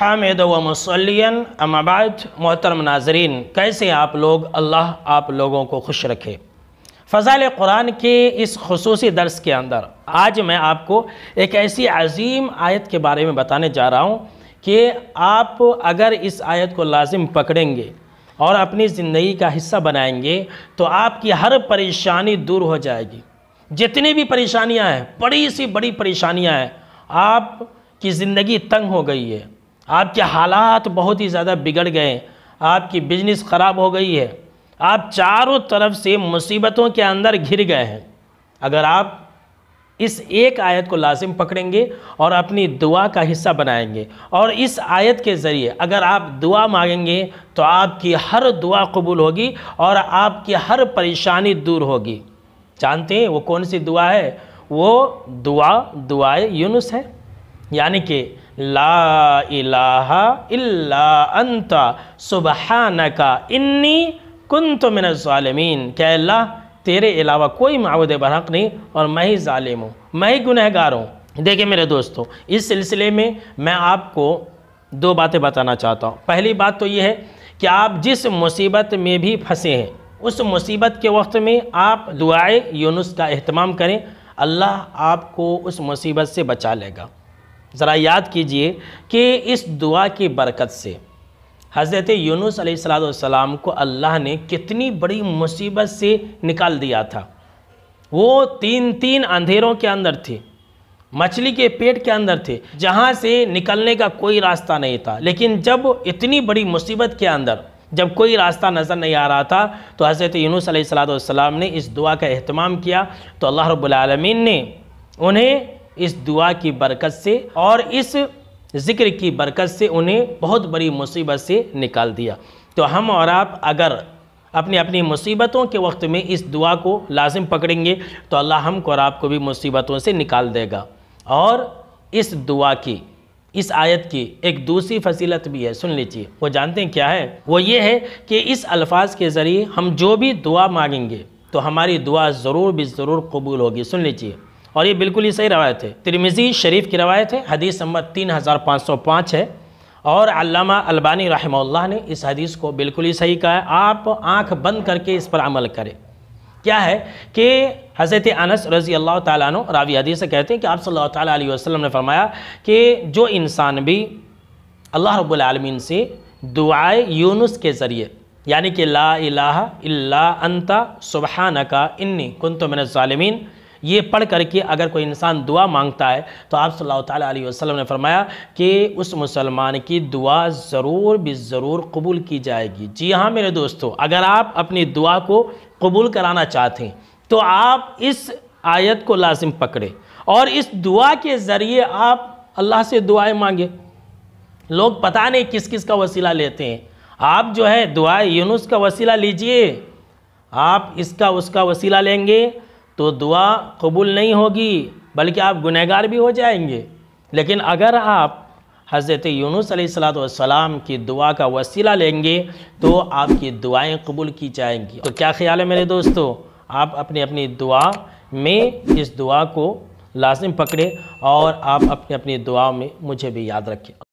हामिद व मसलिन अमाबाद मोहतरम नाजरीन कैसे आप लोग अल्लाह आप लोगों को खुश रखे फ़जाल कुरान के इस खसूस दर्स के अंदर आज मैं आपको एक ऐसी अजीम आयत के बारे में बताने जा रहा हूँ कि आप अगर इस आयत को लाजिम पकड़ेंगे और अपनी ज़िंदगी का हिस्सा बनाएंगे तो आपकी हर परेशानी दूर हो जाएगी जितनी भी परेशानियाँ हैं बड़ी सी बड़ी परेशानियाँ हैं आप की ज़िंदगी तंग हो गई है आपके हालात बहुत ही ज़्यादा बिगड़ गए आपकी बिजनेस ख़राब हो गई है आप चारों तरफ से मुसीबतों के अंदर घिर गए हैं अगर आप इस एक आयत को लाजिम पकड़ेंगे और अपनी दुआ का हिस्सा बनाएंगे और इस आयत के ज़रिए अगर आप दुआ मांगेंगे तो आपकी हर दुआ कबूल होगी और आपकी हर परेशानी दूर होगी जानते हैं वो कौन सी दुआ है वो दुआ दुआए यूनुस है यानी कि ला इलाहा इल्ला अंता सुबहानका इन्नी कुंतु मिन जालिमीन क्या अल्लाह तेरे अलावा कोई मावद बरहक नहीं और मैं ही ालिम हूँ मैं ही गुनहगार हूँ देखिए मेरे दोस्तों इस सिलसिले में मैं आपको दो बातें बताना चाहता हूँ पहली बात तो ये है कि आप जिस मुसीबत में भी फंसे हैं उस मुसीबत के वक्त में आप दुआए यूनुस का अहतमाम करें अल्लाह आपको उस मुसीबत से बचा लेगा ज़रा याद कीजिए कि इस दुआ की बरकत से हज़रत यूनुस सलाम को अल्लाह ने कितनी बड़ी मुसीबत से निकाल दिया था वो तीन तीन अंधेरों के अंदर थे मछली के पेट के अंदर थे जहाँ से निकलने का कोई रास्ता नहीं था लेकिन जब इतनी बड़ी मुसीबत के अंदर जब कोई रास्ता नज़र नहीं आ रहा था तो हज़रत यूनुस सलाम ने इस दुआ का अहतमाम किया तो अल्लाह रब्बुल रबालमीन ने उन्हें इस दुआ की बरकत से और इस ज़िक्र की बरकत से उन्हें बहुत बड़ी मुसीबत से निकाल दिया तो हम और आप अगर अपनी अपनी मुसीबतों के वक्त में इस दुआ को लाजिम पकड़ेंगे तो अल्लाह को और आपको भी मुसीबतों से निकाल देगा और इस दुआ की इस आयत की एक दूसरी फजीलत भी है सुन लीजिए वो जानते हैं क्या है वो ये है कि इस अल्फाज के ज़रिए हम जो भी दुआ मांगेंगे तो हमारी दुआ ज़रूर भी ज़रूर कबूल होगी सुन लीजिए और ये बिल्कुल ही सही रवायत है तिरमिज़ी शरीफ की रवायत है हदीस नंबर तीन हज़ार पाँच सौ पाँच है और अल्लामा अल्बानी रहमल्ला ने इस हदीस को बिल्कुल ही सही कहा है आप आंख बंद करके इस पर अमल करें क्या है कि हज़रत अनस रज़ी अल्लाह तु रावी हदीस से कहते हैं कि आप सल्लल्लाहु अलैहि वसल्लम ने फरमाया कि जो इंसान भी अल्लाह रब्बुल आलमीन से दुआए यूनुस के ज़रिए यानी कि ला इलाहा इल्ला अंता सुबहानका इन्नी कुन तो मैंने ालमीन ये पढ़ करके अगर कोई इंसान दुआ मांगता है तो आप सल्लल्लाहु अलैहि वसल्लम ने फरमाया कि उस मुसलमान की दुआ ज़रूर भी ज़रूर कबूल की जाएगी जी हाँ मेरे दोस्तों अगर आप अपनी दुआ को कबूल कराना चाहते हैं तो आप इस आयत को लाजिम पकड़े और इस दुआ के ज़रिए आप अल्लाह से दुआएँ मांगे लोग पता नहीं किस किस का वसीला लेते हैं आप जो है दुआ यूनुस का वसीला लीजिए आप इसका उसका वसीला लेंगे तो दुआ कबूल नहीं होगी बल्कि आप गुनहगार भी हो जाएंगे लेकिन अगर आप हज़रत यूनुस सलाम की दुआ का वसीला लेंगे तो आपकी दुआएं कबूल की जाएंगी तो क्या ख्याल है मेरे दोस्तों आप अपनी अपनी दुआ में इस दुआ को लाजिम पकड़े और आप अपनी अपनी दुआ में मुझे भी याद रखें